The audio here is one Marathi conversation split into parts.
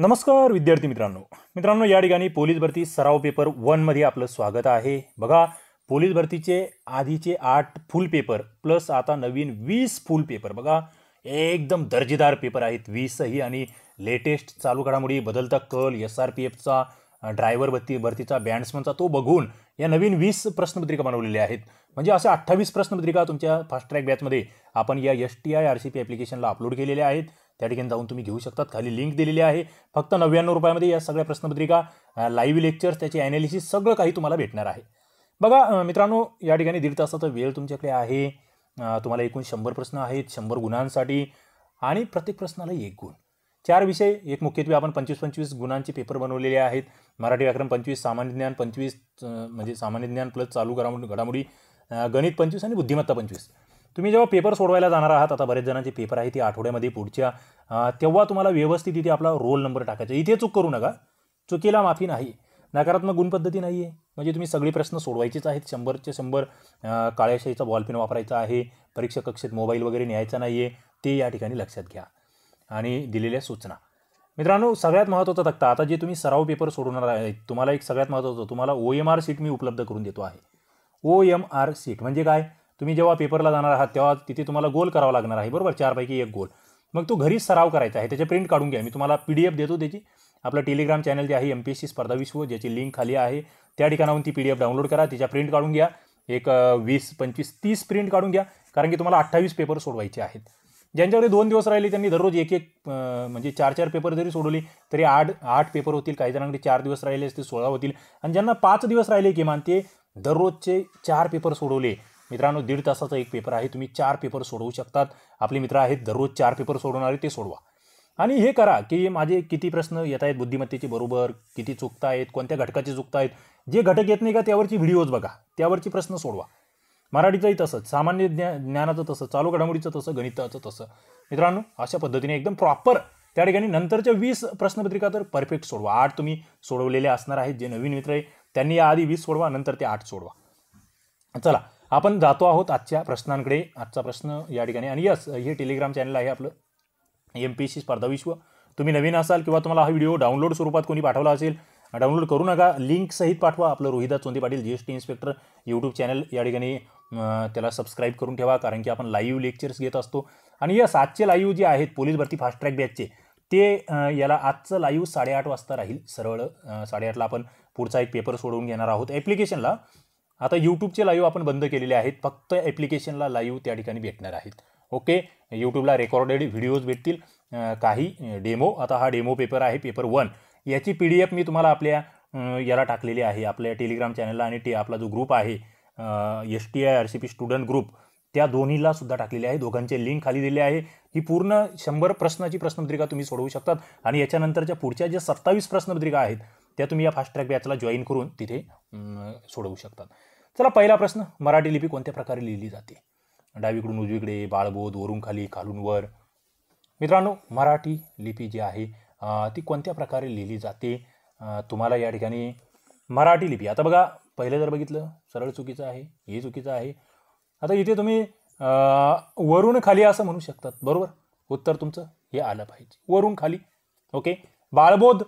नमस्कार विद्यार्थी मित्रांनो मित्रांनो या ठिकाणी पोलीस भरती सराव पेपर वनमध्ये आपलं स्वागत आहे बघा पोलीस भरतीचे आधीचे आठ फुल पेपर प्लस आता नवीन वीस फुल पेपर बघा एकदम दर्जेदार पेपर आहेत वीसही आणि लेटेस्ट चालू घडामोडी बदलता कल एस आर पी एफचा ड्रायव्हर भरती भरतीचा बँड्समनचा तो बघून या नवीन वीस प्रश्नपत्रिका बनवलेल्या आहेत म्हणजे अशा अठ्ठावीस प्रश्नपत्रिका तुमच्या फास्ट ट्रॅक बॅचमध्ये आपण या S T I R C P ॲप्लिकेशनला अपलोड केलेल्या आहेत त्या ठिकाणी जाऊन तुम्ही घेऊ शकतात खाली लिंक दिलेली आहे फक्त नव्याण्णव रुपयामध्ये या सगळ्या प्रश्नपत्रिका लाईव्ह लेक्चर्स त्याची ॲनालिसिस सगळं काही तुम्हाला भेटणार आहे बघा मित्रांनो या ठिकाणी दीड तासाचा वेळ तुमच्याकडे आहे तुम्हाला एकूण शंभर प्रश्न आहेत शंभर गुणांसाठी आणि प्रत्येक प्रश्नाला एक गुण चार विषय एक मुख्यत्वे आपण पंचवीस पंचवीस गुणांचे पेपर बनवलेले आहेत मराठी व्याकरण पंचवीस सामान्य ज्ञान पंचवीस म्हणजे सामान्य ज्ञान प्लस चालू घडामोडी घडामोडी गणित पंचवीस आणि बुद्धिमत्ता पंचवीस तुम्ही जेव्हा पेपर सोडवायला जाणार आहात आता बरेच जणांचे पेपर आहे ती आठवड्यामध्ये पुढच्या तेव्हा तुम्हाला व्यवस्थित इथे आपला रोल नंबर टाकायचा इथे चूक करू नका चुकीला माफी नाही नकारात्मक गुणपद्धती नाही आहे म्हणजे तुम्ही सगळे प्रश्न सोडवायचेच आहेत शंभरचे शंभर काळ्याशाहीचा बॉलपेन वापरायचा आहे परीक्षा कक्षेत मोबाईल वगैरे न्यायचा नाही आहे ते या ठिकाणी लक्षात घ्या आणि दिलेल्या सूचना मित्रांनो सगळ्यात महत्त्वाचा तक्ता आता जे तुम्ही सराव पेपर सोडवणार आहेत तुम्हाला एक सगळ्यात महत्त्वाचं तुम्हाला ओ एम आर सीट मी उपलब्ध करून देतो आहे ओ एम आर सीट म्हणजे काय तुम्ही जेव्हा पेपरला जाणार आहात तेव्हा तिथे तुम्हाला गोल करावा लागणार आहे बरोबर चारपैकी एक गोल मग तो घरीच सराव करायचा आहे त्याचे प्रिंट काढून घ्या मी तुम्हाला पी डी एफ देतो त्याची आपलं टेलिग्राम चॅनल जे आहे एम पी एस सी स्पर्धा विश्व ज्याची लिंक खाली आहे त्या ठिकाणाहून ती पी डी एफ डाउनलोड करा तिच्या प्रिंट काढून घ्या एक वीस पंचवीस तीस प्रिंट काढून घ्या कारण की तुम्हाला अठ्ठावीस पेपर सोडवायचे आहेत ज्यांच्याकडे दोन दिवस राहिले त्यांनी दररोज एक एक म्हणजे चार चार पेपर जरी सोडवले तरी आठ आठ पेपर होतील काही जणांकडे चार दिवस राहिले असते सोळा होतील आणि ज्यांना पाच दिवस राहिले किमान ते दररोजचे चार पेपर सोडवले मित्रांनो दीड तासाचा एक पेपर आहे तुम्ही चार पेपर सोडवू शकतात आपले मित्र आहेत दररोज चार पेपर सोडवणारे ते सोडवा आणि हे करा की माझे किती प्रश्न येत आहेत बुद्धिमत्तेचे बरोबर किती चुकता आहेत कोणत्या घटकाचे चुकता आहेत जे घटक येत नाही का त्यावरची व्हिडिओज बघा त्यावरची प्रश्न सोडवा मराठीचंही तसंच सामान्य ज्ञा ज्ञानाचं तसं चालू घडामोडीचं तसं गणिताचं तसं मित्रांनो अशा पद्धतीने एकदम प्रॉपर त्या ठिकाणी नंतरच्या वीस प्रश्नपत्रिका तर परफेक्ट सोडवा आठ तुम्ही सोडवलेले असणार आहेत जे नवीन मित्र आहे त्यांनी याआधी वीस सोडवा नंतर ते आठ सोडवा चला आपण जातो आहोत आजच्या प्रश्नांकडे आजचा प्रश्न या ठिकाणी आणि यस हे टेलिग्राम चॅनल आहे आपलं एम पी सी स्पर्धा विश्व तुम्ही नवीन असाल किंवा तुम्हाला हा व्हिडिओ डाउनलोड स्वरूपात कोणी पाठवला असेल डाउनलोड करू नका लिंक सहित पाठवा आपलं Rohidas Chondi Patil G S T inspector YouTube channel या ठिकाणी त्याला सबस्क्राईब करून ठेवा कारण की आपण लाईव्ह लेक्चर्स घेत असतो आणि यस आजचे लाईव्ह जे आहेत पोलीस भरती फास्ट ट्रॅक बॅचचे ते याला आजचं लाईव्ह साडेआठ वाजता राहील सरळ साडेआठला आपण पुढचा एक पेपर सोडवून घेणार आहोत ॲप्लिकेशनला आता यूट्यूबचे लाईव्ह आपण बंद केलेले आहेत फक्त ॲप्लिकेशनला लाईव्ह त्या ठिकाणी भेटणार आहेत ओके यूट्यूबला रेकॉर्डेड व्हिडिओज भेटतील काही डेमो आता हा डेमो पेपर आहे पेपर वन याची पी डी एफ मी तुम्हाला आपल्या याला टाकलेली आहे आपल्या टेलिग्राम चॅनलला आणि टे आपला जो ग्रुप आहे S T I R C P student group त्या दोन्हीला सुद्धा टाकलेले आहे दोघांचे लिंक खाली दिले आहे ही पूर्ण शंभर प्रश्नाची प्रश्नपत्रिका तुम्ही सोडवू शकतात आणि याच्यानंतरच्या पुढच्या ज्या सत्तावीस प्रश्नपत्रिका आहेत त्या तुम्ही या फास्ट ट्रॅक बॅचला जॉईन करून तिथे सोडवू शकतात चला पहिला प्रश्न मराठी लिपी कोणत्या प्रकारे लिहिली जाते डावीकडून उजवीकडे बाळबोध वरून खाली खालून वर मित्रांनो मराठी लिपी जी आहे ती कोणत्या प्रकारे लिहिली जाते तुम्हाला या ठिकाणी मराठी लिपी आता बघा पहिलं जर बघितलं सरळ चुकीचं आहे हे चुकीचं आहे आता इथे तुम्ही वरून खाली असं म्हणू शकतात बरोबर उत्तर तुमचं हे आलं पाहिजे वरून खाली ओके बाळबोध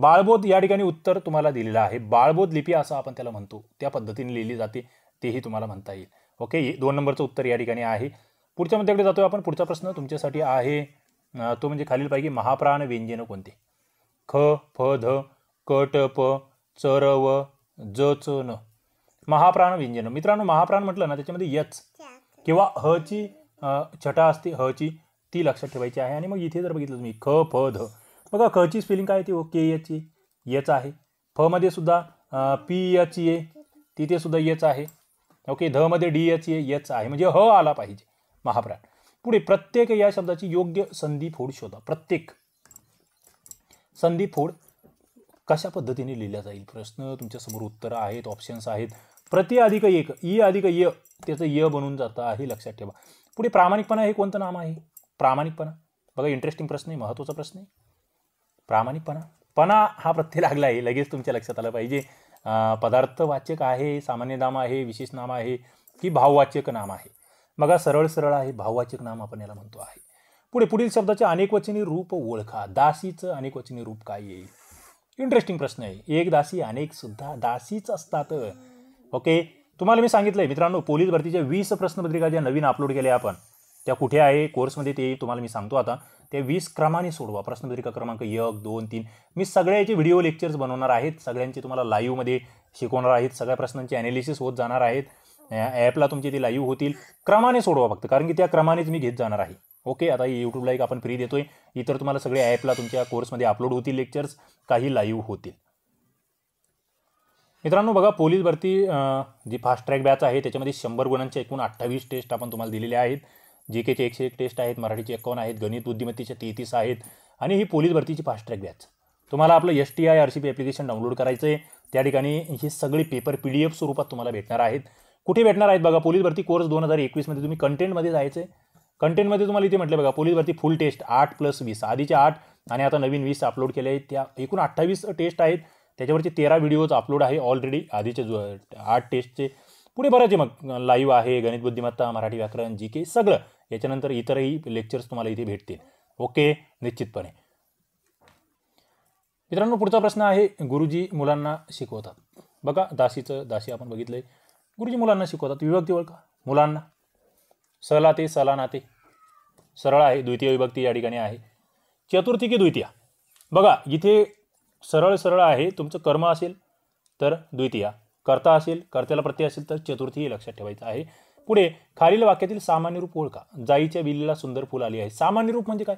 बाळबोध या ठिकाणी उत्तर तुम्हाला दिलेलं आहे बाळबोध लिपी असं आपण त्याला म्हणतो त्या पद्धतीने लिहिली जाते तेही तुम्हाला म्हणता येईल ओके दोन नंबरचं उत्तर या ठिकाणी आहे पुढच्या मुद्द्याकडे जातो आपण पुढचा प्रश्न तुमच्यासाठी आहे तो म्हणजे खालीलपैकी महाप्राण व्यंजनं कोणते ख फ ध क ट प च र व ज च न महाप्राण व्यंजनं मित्रांनो महाप्राण म्हटलं ना त्याच्यामध्ये यच किंवा ह ची छटा असते ह ची ती लक्षात ठेवायची आहे आणि मग इथे जर बघितलं तुम्ही ख फ ध बघा खची स्पेलिंग काय ती ओ के एच ए येच आहे फमध्ये सुद्धा पी एच ए तिथे सुद्धा येच आहे ओके ध मध्ये डी एच ए यच आहे म्हणजे ह आला पाहिजे महाप्राण पुढे प्रत्येक या शब्दाची योग्य संधी फोड शोधा प्रत्येक संधी फोड कशा पद्धतीने लिहिल्या जाईल प्रश्न तुमच्यासमोर उत्तरं आहेत ऑप्शन्स आहेत प्रति अधिक एक ई अधिक य त्याचं य बनून जातं आहे लक्षात ठेवा पुढे प्रामाणिकपणा हे कोणतं नाम आहे प्रामाणिकपणा बघा इंटरेस्टिंग प्रश्न आहे महत्त्वाचा प्रश्न आहे प्रामाणिकपणा पणा हा प्रत्यय लागला आहे लगेच तुमच्या लक्षात आलं पाहिजे पदार्थवाचक आहे सामान्य नाम आहे विशेष नाम आहे की भाववाचक नाम आहे बघा सरळ सरळ आहे भाववाचक नाम आपण याला म्हणतो आहे पुढे पुढील शब्दाचे अनेकवचनी रूप ओळखा दासीचं अनेकवचनी रूप काय येईल इंटरेस्टिंग प्रश्न आहे एक दासी अनेक सुद्धा दासीच असतात ओके तुम्हाला मी सांगितलंय मित्रांनो पोलीस भरतीच्या वीस प्रश्नपत्रिका ज्या नवीन अपलोड केल्या आपण त्या कुठे आहे कोर्समध्ये ते तुम्हाला मी सांगतो आता ते वीस क्रमाने सोडवा प्रश्नपत्रिका क्रमांक एक दोन तीन मी सगळ्याचे व्हिडिओ लेक्चर्स बनवणार आहेत सगळ्यांचे तुम्हाला लाईव्हमध्ये शिकवणार आहेत सगळ्या प्रश्नांचे ॲनालिसिस होत जाणार आहेत ॲपला तुमचे ते लाईव्ह होतील क्रमाने सोडवा फक्त कारण की त्या क्रमानेच मी घेत जाणार आहे ओके आता यूट्यूबला एक आपण फ्री देतो आहे इतर तुम्हाला सगळे ॲपला तुमच्या कोर्समध्ये अपलोड होतील लेक्चर्स काही लाईव्ह होतील मित्रांनो बघा पोलीस भरती जी फास्ट ट्रॅक बॅच आहे त्याच्यामध्ये शंभर गुणांच्या एकूण अठ्ठावीस टेस्ट आपण तुम्हाला दिलेल्या आहेत जे केचे एकशे एक टेस्ट आहेत मराठीचे एकावन्न आहेत गणित बुद्धिमत्तेचे तेहतीस आहेत आणि ही पोलीस भरतीची फास्ट ट्रॅक बॅच तुम्हाला आपलं S T I R C P application download करायचं आहे त्या ठिकाणी हे सगळे पेपर पी डी एफ स्वरूपात तुम्हाला भेटणार आहेत कुठे भेटणार आहेत बघा पोलीस भरती कोर्स दोन हजार एकवीसमध्ये तुम्ही कंटेंटमध्ये जायचं आहे कंटेंटमध्ये तुम्हाला इथे म्हटलं बघा पोलीस भरती फुल टेस्ट आठ प्लस वीस आधीच्या आठ आणि आता नवीन वीस अपलोड केले आहेत त्या एकूण अठ्ठावीस टेस्ट आहेत त्याच्यावरचे तेरा व्हिडिओज अपलोड आहे ऑलरेडी आधीचे जो आठ टेस्टचे पुढे बराच मग लाईव्ह आहे गणित बुद्धिमत्ता मराठी व्याकरण जी के सगळं याच्यानंतर इतरही लेक्चर्स तुम्हाला इथे भेटतील ओके निश्चितपणे मित्रांनो पुढचा प्रश्न आहे गुरुजी मुलांना शिकवतात बघा दासीचं दासी आपण बघितलंय गुरुजी मुलांना शिकवतात विभक्ती ओळखा मुलांना सला ते सला नाते सरळ आहे द्वितीय विभक्ती या ठिकाणी आहे चतुर्थी की द्वितीया बघा इथे सरळ सरळ आहे तुमचं कर्म असेल तर द्वितीया कर्ता असेल कर्त्याला प्रत्यय असेल तर चतुर्थी लक्षात ठेवायचं आहे पुढे खालील वाक्यातील सामान्य रूप ओळखा जाईच्या वेलीला सुंदर फुलं आली आहे सामान्य रूप म्हणजे काय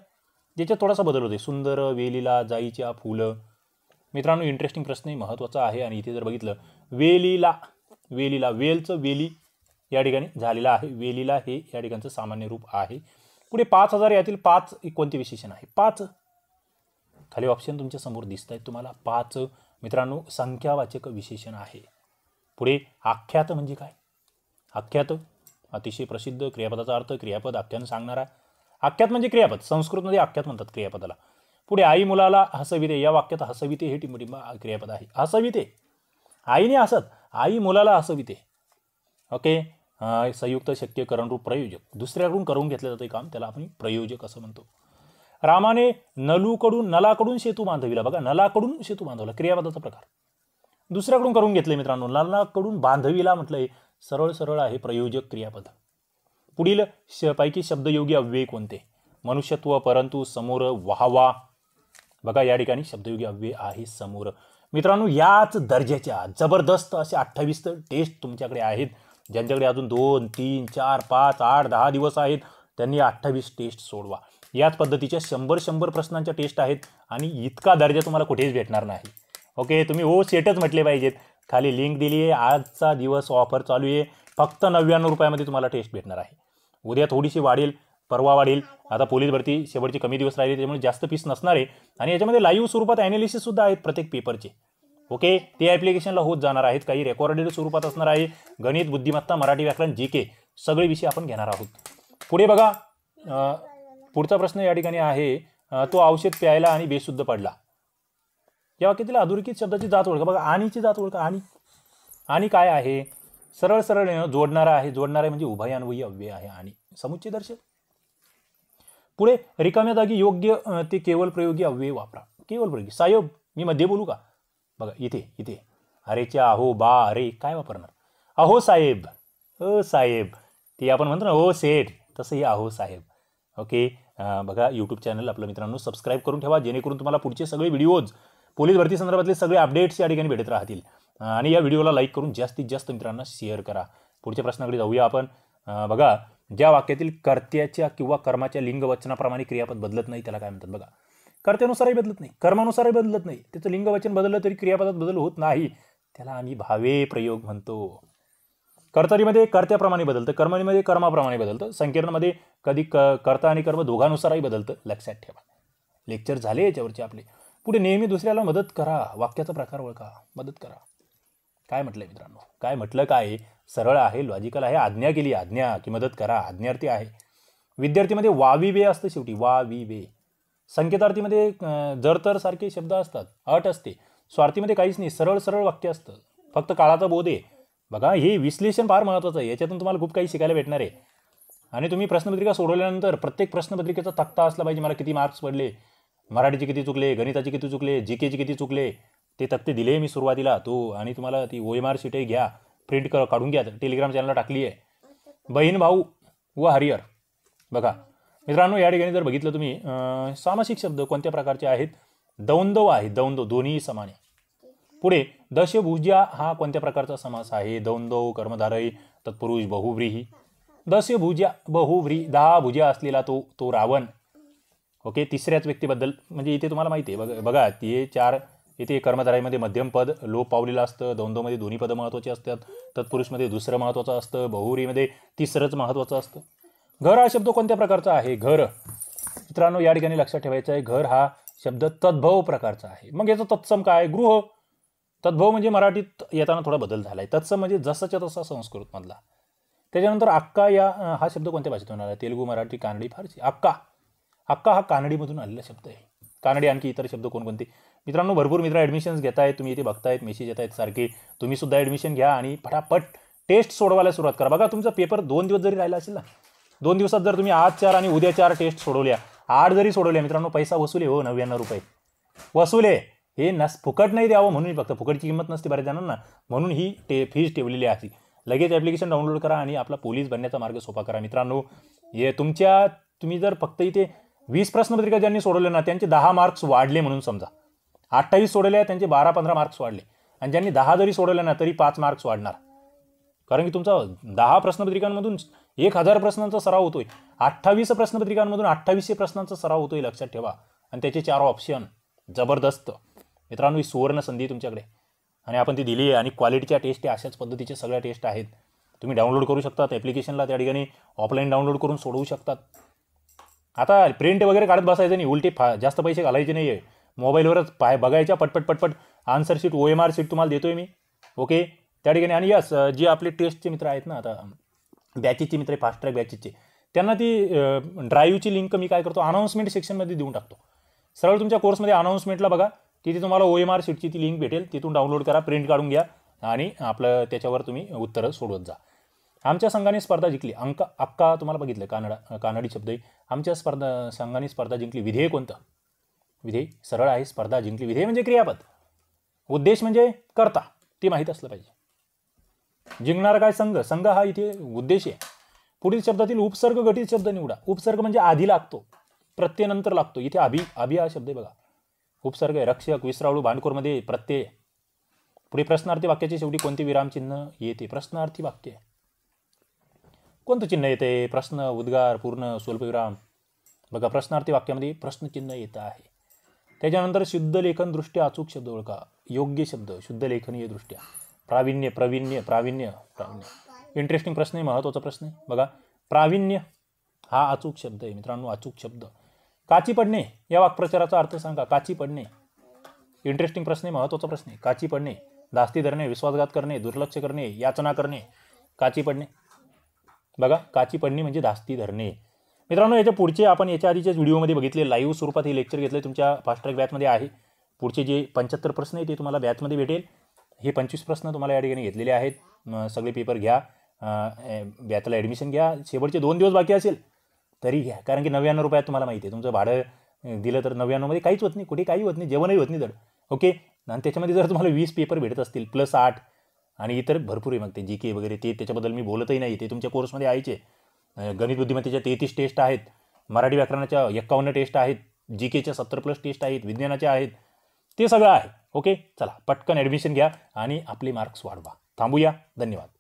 ज्याच्यात थोडासा बदल होते सुंदर वेलीला जाईच्या फुलं मित्रांनो इंटरेस्टिंग प्रश्नही महत्त्वाचा आहे आणि इथे जर बघितलं वेलीला वेलीला वेलचं वेली या ठिकाणी झालेला आहे वेलीला हे या ठिकाणचं सामान्य रूप आहे पुढे पाच हजार यातील पाच कोणते विशेषण आहे पाच खाली ऑप्शन तुमच्या समोर दिसत आहेत तुम्हाला पाच मित्रांनो संख्यावाचक विशेषण आहे पुढे आख्यात म्हणजे काय आख्यात अतिशय प्रसिद्ध क्रियापदाचा अर्थ क्रियापद आख्यान सांगणारा आख्यात म्हणजे क्रियापद संस्कृतमध्ये आख्यात म्हणतात क्रियापदाला पुढे आई मुलाला हसविते या वाक्यात हसविते हे टिंबटिंबा क्रियापद आहे हसविते आईने हसत आई मुलाला हसविते ओके संयुक्त शक्य रूप प्रयोजक दुसऱ्याकडून करून घेतलं जातं काम त्याला आपण प्रयोजक असं म्हणतो रामाने नलूकडून नलाकडून सेतू बांधविला बघा नलाकडून सेतू बांधवला क्रियापदाचा प्रकार दुसऱ्याकडून करून घेतले मित्रांनो लालनाकडून बांधवीला म्हटलंय सरळ सरळ आहे प्रयोजक क्रियापद पुढील श पैकी शब्दयोगी अव्यय कोणते मनुष्यत्व परंतु समोर वाहवा बघा या ठिकाणी शब्दयोगी अव्यय आहे समोर मित्रांनो याच दर्जाच्या जबरदस्त असे अठ्ठावीस टेस्ट तुमच्याकडे आहेत ज्यांच्याकडे अजून दोन तीन चार पाच आठ दहा दिवस आहेत त्यांनी अठ्ठावीस टेस्ट सोडवा याच पद्धतीच्या शंभर शंभर प्रश्नांच्या टेस्ट आहेत आणि इतका दर्जा तुम्हाला कुठेच भेटणार नाही ओके तुम्ही हो सेटच म्हटले पाहिजेत खाली लिंक दिली आहे आजचा दिवस ऑफर चालू आहे फक्त नव्याण्णव रुपयामध्ये तुम्हाला टेस्ट भेटणार आहे उद्या थोडीशी वाढेल परवा वाढेल आता पोलीस भरती शेवटचे कमी दिवस राहिले त्याच्यामुळे जास्त फीस नसणार आहे आणि याच्यामध्ये लाईव्ह स्वरूपात ॲनालिसिससुद्धा आहेत प्रत्येक पेपरचे ओके ते ॲप्लिकेशनला होत जाणार आहेत काही रेकॉर्डेड स्वरूपात असणार आहे गणित बुद्धिमत्ता मराठी व्याकरण जी के सगळे विषय आपण घेणार आहोत पुढे बघा पुढचा प्रश्न या ठिकाणी आहे तो औषध प्यायला आणि बेशुद्ध पडला या वाक्यातील अधोरेखित शब्दाची जात ओळखा बघा आणीची जात ओळखा आणि आणि काय आहे सरळ सरळ जोडणारा आहे जोडणारा म्हणजे उभयान्वयी अव्यय आहे आणि समुच्चय दर्शक पुढे रिकाम्या जागी योग्य ते केवळ प्रयोगी अव्यय वापरा केवळ प्रयोगी साहेब मी मध्ये बोलू का बघा इथे इथे अरेच्या अहो बा अरे काय वापरणार अहो साहेब अ साहेब ते आपण म्हणतो ना हो सेठ तसंही अहो साहेब ओके बघा यूट्यूब चॅनल आपल्या मित्रांनो सबस्क्राईब करून ठेवा जेणेकरून तुम्हाला पुढचे सगळे व्हिडिओज पोलीस भरती संदर्भातले सगळे अपडेट्स या ठिकाणी भेटत राहतील आणि या व्हिडिओला लाईक करून जास्तीत जास्त मित्रांना शेअर करा पुढच्या प्रश्नाकडे जाऊया आपण बघा ज्या वाक्यातील कर्त्याच्या किंवा कर्माच्या लिंगवचनाप्रमाणे क्रियापद बदलत नाही त्याला काय म्हणतात बघा कर्त्यानुसारही बदलत नाही कर्मानुसारही बदलत नाही त्याचं लिंगवचन बदललं तरी क्रियापदात बदल होत नाही त्याला आम्ही भावे प्रयोग म्हणतो कर्तरीमध्ये कर्त्याप्रमाणे बदलतं कर्मणीमध्ये कर्माप्रमाणे बदलतं संकीर्णमध्ये कधी क कर्ता आणि कर्म दोघांनुसारही बदलतं लक्षात ठेवा लेक्चर झाले याच्यावरचे आपले पुढे नेहमी दुसऱ्याला मदत करा वाक्याचा प्रकार ओळखा मदत करा काय म्हटलंय मित्रांनो काय म्हटलं काय सरळ आहे लॉजिकल आहे आज्ञा केली आज्ञा की मदत करा आज्ञार्थी आहे विद्यार्थीमध्ये वावी वे असतं शेवटी वा वी वे संकेतार्थीमध्ये जर तर सारखे शब्द असतात अट असते स्वार्थीमध्ये काहीच नाही सरळ सरळ वाक्य असतं फक्त काळाचा बोध आहे बघा हे विश्लेषण फार महत्त्वाचं आहे याच्यातून तुम्हाला खूप काही शिकायला भेटणार आहे आणि तुम्ही प्रश्नपत्रिका सोडवल्यानंतर प्रत्येक प्रश्नपत्रिकेचा तक्ता असला पाहिजे मला किती मार्क्स पडले मराठीचे किती चुकले गणिताचे किती चुकले जी केचे किती चुकले ते तक्ते दिले मी सुरुवातीला तो आणि तुम्हाला ती ओ एम आर सीटे घ्या प्रिंट कर काढून घ्या टेलिग्राम चॅनलला टाकली आहे बहीण भाऊ व हरिहर बघा मित्रांनो या ठिकाणी जर बघितलं तुम्ही सामासिक शब्द कोणत्या प्रकारचे आहेत दौंदव आहे दौंदव दोन्ही समान आहे पुढे दशभुजा हा कोणत्या प्रकारचा समास आहे दौंदव कर्मधारय तत्पुरुष बहुव्रीही दशभुजा बहुव्री दहा भुजा असलेला तो तो रावण ओके तिसऱ्याच व्यक्तीबद्दल म्हणजे इथे तुम्हाला माहिती आहे बघा बघा ते चार इथे कर्मचाऱ्यामध्ये मध्यम पद लोप पावलेलं असतं दोनदोमध्ये दोन्ही पदं महत्त्वाची असतात तत्पुरुषमध्ये दुसरं महत्त्वाचं असतं बहुरीमध्ये तिसरंच महत्त्वाचं असतं घर हा शब्द कोणत्या प्रकारचा आहे घर मित्रांनो या ठिकाणी लक्षात ठेवायचं आहे घर हा शब्द तद्भव प्रकारचा आहे मग याचं तत्सम काय गृह तद्भव म्हणजे मराठीत येताना थोडा बदल झाला आहे तत्सम म्हणजे जसाच्या तसा संस्कृतमधला त्याच्यानंतर अक्का या हा शब्द कोणत्या भाषेतून आला तेलुगू मराठी कानडी फारसी अक्का हक्का हा कानडीमधून आलेला शब्द आहे कानडी आणखी इतर शब्द कोणकोणते मित्रांनो भरपूर मित्र ॲडमिशन्स आहेत तुम्ही इथे बघतायत मेसेज येत आहेत सारखे तुम्ही सुद्धा ॲडमिशन घ्या आणि फटाफट टेस्ट सोडवायला सुरुवात करा बघा तुमचा पेपर दोन दिवस जरी राहिला असेल ना दोन दिवसात जर तुम्ही आज चार आणि उद्या चार टेस्ट सोडवल्या आठ जरी सोडवल्या मित्रांनो पैसा वसुले हो नव्याण्णव रुपये वसुले हे नस फुकट नाही द्यावं म्हणून फक्त फुकटची किंमत नसते बऱ्याच जणांना म्हणून ही टे फीज ठेवलेली आहे लगेच ॲप्लिकेशन डाउनलोड करा आणि आपला पोलीस बनण्याचा मार्ग सोपा करा मित्रांनो हे तुमच्या तुम्ही जर फक्त इथे वीस प्रश्नपत्रिका ज्यांनी सोडवले ना त्यांचे दहा मार्क्स वाढले म्हणून समजा अठ्ठावीस सोडवले त्यांचे बारा पंधरा मार्क्स वाढले आणि ज्यांनी दहा जरी सोडवले ना तरी पाच मार्क्स वाढणार कारण की तुमचा दहा प्रश्नपत्रिकांमधून एक हजार प्रश्नांचा सराव होतोय अठ्ठावीस प्रश्नपत्रिकांमधून अठ्ठावीसशे प्रश्नांचा सराव होतोय लक्षात ठेवा आणि त्याचे चार ऑप्शन जबरदस्त मित्रांनो ही सुवर्ण संधी तुमच्याकडे आणि आपण ती दिली आहे आणि क्वालिटीच्या टेस्ट आहे अशाच पद्धतीच्या सगळ्या टेस्ट आहेत तुम्ही डाउनलोड करू शकतात ॲप्लिकेशनला त्या ठिकाणी ऑफलाईन डाउनलोड करून सोडवू शकतात आता प्रिंट वगैरे काढत बसायचं नाही उलटी फा जास्त पैसे घालायचे नाही आहे मोबाईलवरच पाय बघायच्या पटपट पटपट answer sheet O M R sheet तुम्हाला देतो आहे मी ओके त्या ठिकाणी आणि यस जे आपले टेस्टचे मित्र आहेत ना आता बॅचेसचे मित्र फास्ट ट्रॅक बॅचेसचे त्यांना ती ड्राईव्हची लिंक मी काय करतो अनाऊन्समेंट सेक्शनमध्ये देऊन टाकतो सरळ तुमच्या कोर्समध्ये अनाऊन्समेंटला बघा तिथे तुम्हाला ओ एम आर शीटची ती लिंक भेटेल तिथून डाउनलोड करा प्रिंट काढून घ्या आणि आपलं त्याच्यावर तुम्ही उत्तरं सोडवत जा आमच्या संघाने स्पर्धा जिंकली अंक अक्का तुम्हाला बघितलं कानडा कानडी शब्द आहे आमच्या स्पर्धा संघाने स्पर्धा जिंकली विधेय कोणतं विधेय सरळ आहे स्पर्धा जिंकली विधेय म्हणजे क्रियापद उद्देश म्हणजे करता ते माहीत असलं पाहिजे जिंकणारा काय संघ संघ हा इथे उद्देश आहे पुढील शब्दातील उपसर्ग घटित शब्द निवडा उपसर्ग म्हणजे आधी लागतो प्रत्ययनंतर लागतो इथे अभि अभि हा शब्द आहे बघा उपसर्ग आहे रक्षक विसराळू भांडखोरमध्ये प्रत्यय पुढे प्रश्नार्थी वाक्याची शेवटी कोणते विरामचिन्ह येते प्रश्नार्थी वाक्य आहे कोणतं चिन्ह येते प्रश्न उद्गार पूर्ण स्वल्पविराम बघा प्रश्नार्थी वाक्यामध्ये प्रश्नचिन्ह येतं आहे त्याच्यानंतर शुद्धलेखन दृष्ट्या अचूक शब्द ओळखा योग्य शब्द शुद्धलेखनीय दृष्ट्या प्रावीण्य प्रावीण्य प्रावीण्य प्रावीण्य इंटरेस्टिंग प्रश्न आहे महत्त्वाचा प्रश्न आहे बघा प्रावीण्य हा अचूक शब्द आहे मित्रांनो अचूक शब्द काची पडणे या वाक्प्रचाराचा अर्थ सांगा काची पडणे इंटरेस्टिंग प्रश्न आहे महत्त्वाचा प्रश्न आहे काची पडणे धास्ती धरणे विश्वासघात करणे दुर्लक्ष करणे याचना करणे काची पडणे बघा काची पडणी म्हणजे धास्ती धरणे मित्रांनो याच्या पुढचे आपण याच्या आधीच्याच व्हिडिओमध्ये बघितले लाईव्ह स्वरूपात हे लेक्चर घेतलं तुमच्या फास्ट्रॅक बॅचमध्ये आहे पुढचे जे पंच्याहत्तर प्रश्न आहे ते तुम्हाला बॅचमध्ये भेटेल हे पंचवीस प्रश्न तुम्हाला या ठिकाणी घेतलेले आहेत सगळे पेपर घ्या बॅचला ॲडमिशन घ्या शेवटचे दोन दिवस बाकी असेल तरी घ्या कारण की नव्याण्णव रुपयात तुम्हाला माहिती आहे तुमचं भाडं दिलं तर नव्याण्णवमध्ये काहीच होत नाही कुठे काही होत नाही जेवणही होत नाही तर ओके आणि त्याच्यामध्ये जर तुम्हाला वीस पेपर भेटत असतील प्लस आठ आणि इतर भरपूर आहे मग ते जी के वगैरे ते त्याच्याबद्दल मी बोलतही नाही ते तुमच्या कोर्समध्ये आहेचे गणित बुद्धिमत्तेच्या तेहतीस टेस्ट आहेत मराठी व्याकरणाच्या एक्कावन्न टेस्ट आहेत जी केच्या सत्तर प्लस टेस्ट आहेत विज्ञानाच्या आहेत ते सगळं आहे ओके चला पटकन ॲडमिशन घ्या आणि आपले मार्क्स वाढवा थांबूया धन्यवाद